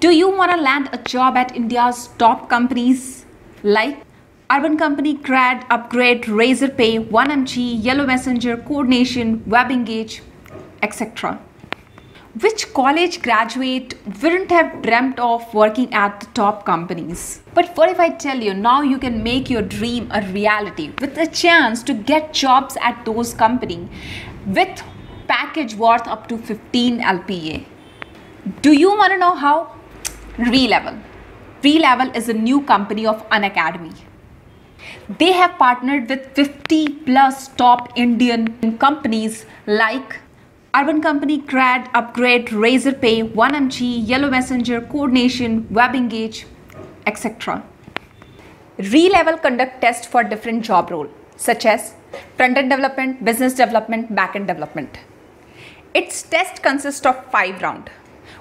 Do you want to land a job at India's top companies like Urban Company, Grad, Upgrade, Razorpay, 1MG, Yellow Messenger, Coordination, WebEngage, etc.? Which college graduate wouldn't have dreamt of working at the top companies? But what if I tell you now you can make your dream a reality with a chance to get jobs at those companies with package worth up to 15 LPA? Do you want to know how? Relevel. Relevel is a new company of Unacademy. They have partnered with 50 plus top Indian companies like Urban Company, Grad, Upgrade, Razorpay, 1MG, Yellow Messenger, Coordination, WebEngage, etc. Relevel conduct tests for different job role such as front-end development, business development, back-end development. Its test consists of five rounds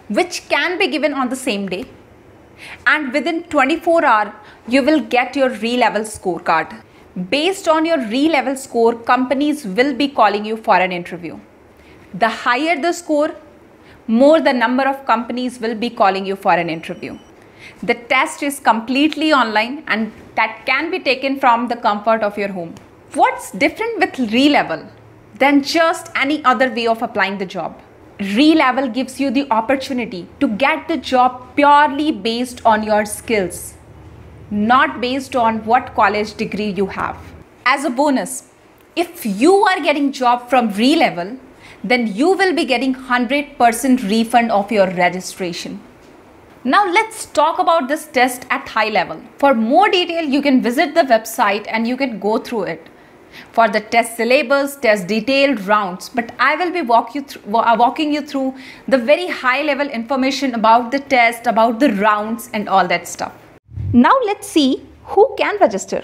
which can be given on the same day and within 24 hour you will get your re-level scorecard. Based on your re-level score, companies will be calling you for an interview. The higher the score, more the number of companies will be calling you for an interview. The test is completely online and that can be taken from the comfort of your home. What's different with re-level than just any other way of applying the job? Relevel gives you the opportunity to get the job purely based on your skills, not based on what college degree you have. As a bonus, if you are getting job from Relevel, then you will be getting 100% refund of your registration. Now let's talk about this test at high level. For more detail, you can visit the website and you can go through it for the test syllabus, test detailed rounds, but I will be walk you uh, walking you through the very high level information about the test, about the rounds and all that stuff. Now let's see who can register.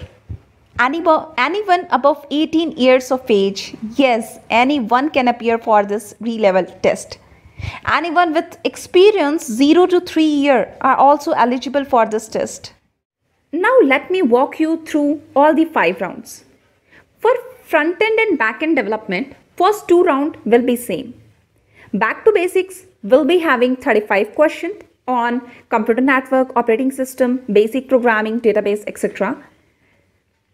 Anyone above 18 years of age, yes, anyone can appear for this re-level test. Anyone with experience 0 to 3 year are also eligible for this test. Now let me walk you through all the 5 rounds. For front end and back end development, first two round will be same. Back to basics will be having 35 questions on computer network, operating system, basic programming, database, etc.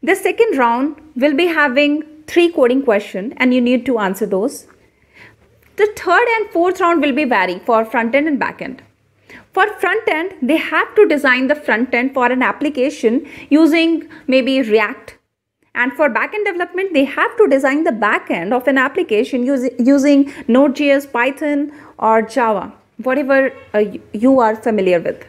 The second round will be having three coding question and you need to answer those. The third and fourth round will be vary for front end and back end. For front end, they have to design the front end for an application using maybe React and for backend development, they have to design the backend of an application use, using Node.js, Python, or Java, whatever uh, you are familiar with.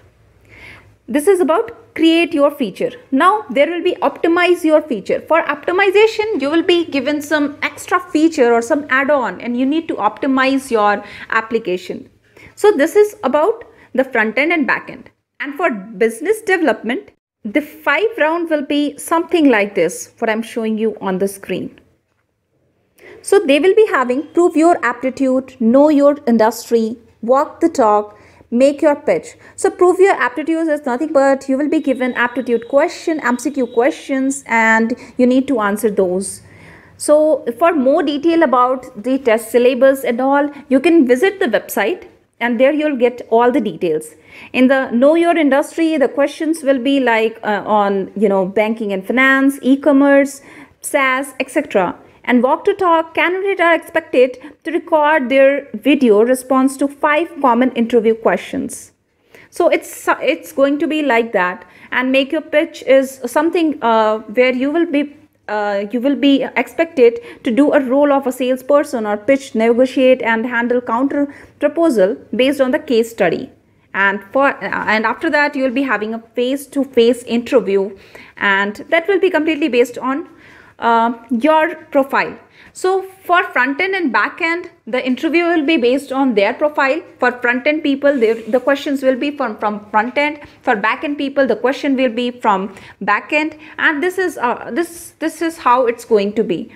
This is about create your feature. Now there will be optimize your feature. For optimization, you will be given some extra feature or some add-on and you need to optimize your application. So this is about the front end and back end. And for business development, the five round will be something like this, what I'm showing you on the screen. So they will be having prove your aptitude, know your industry, walk the talk, make your pitch. So prove your aptitude is nothing but you will be given aptitude question, MCQ questions and you need to answer those. So for more detail about the test syllabus and all, you can visit the website and there you'll get all the details in the know your industry the questions will be like uh, on you know banking and finance e-commerce saas etc and walk to talk candidates are expected to record their video response to five common interview questions so it's it's going to be like that and make your pitch is something uh, where you will be uh, you will be expected to do a role of a salesperson or pitch, negotiate, and handle counter proposal based on the case study. And for uh, and after that, you will be having a face-to-face -face interview, and that will be completely based on uh, your profile. So for front end and back end, the interview will be based on their profile. For front end people, the questions will be from, from front end. For back end people, the question will be from back end. And this is uh, this this is how it's going to be.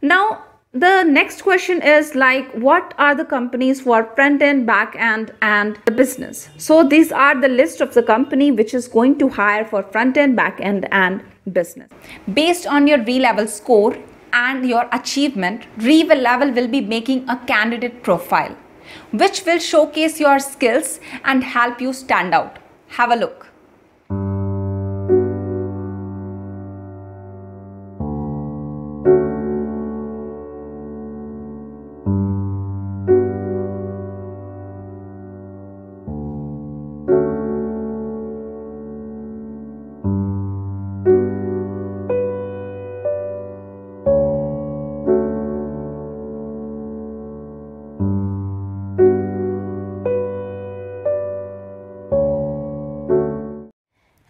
Now the next question is like what are the companies for front end back end and the business so these are the list of the company which is going to hire for front end back end and business based on your v level score and your achievement, Revel Level will be making a candidate profile, which will showcase your skills and help you stand out. Have a look.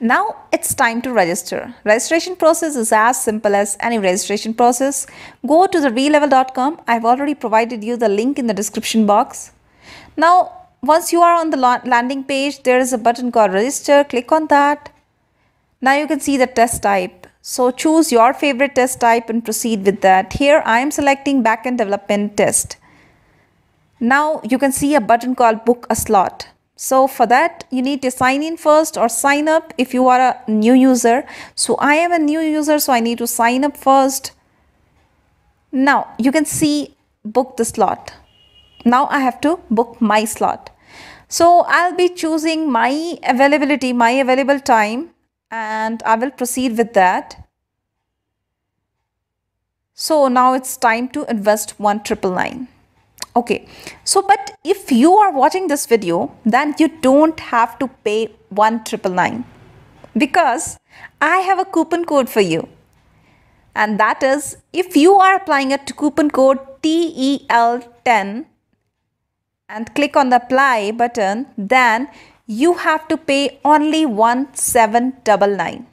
Now it's time to register. Registration process is as simple as any registration process. Go to the relevel.com. I've already provided you the link in the description box. Now, once you are on the landing page, there is a button called register. Click on that. Now you can see the test type. So choose your favorite test type and proceed with that. Here I am selecting backend development test. Now you can see a button called book a slot. So for that you need to sign in first or sign up if you are a new user. So I am a new user so I need to sign up first. Now you can see book the slot. Now I have to book my slot. So I'll be choosing my availability, my available time and I will proceed with that. So now it's time to invest one triple nine okay so but if you are watching this video then you don't have to pay 1999 because I have a coupon code for you and that is if you are applying a coupon code TEL10 and click on the apply button then you have to pay only 1799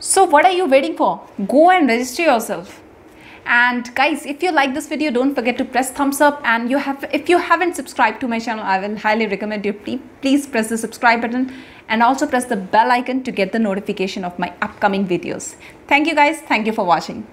so what are you waiting for go and register yourself and guys if you like this video don't forget to press thumbs up and you have if you haven't subscribed to my channel i will highly recommend you please, please press the subscribe button and also press the bell icon to get the notification of my upcoming videos thank you guys thank you for watching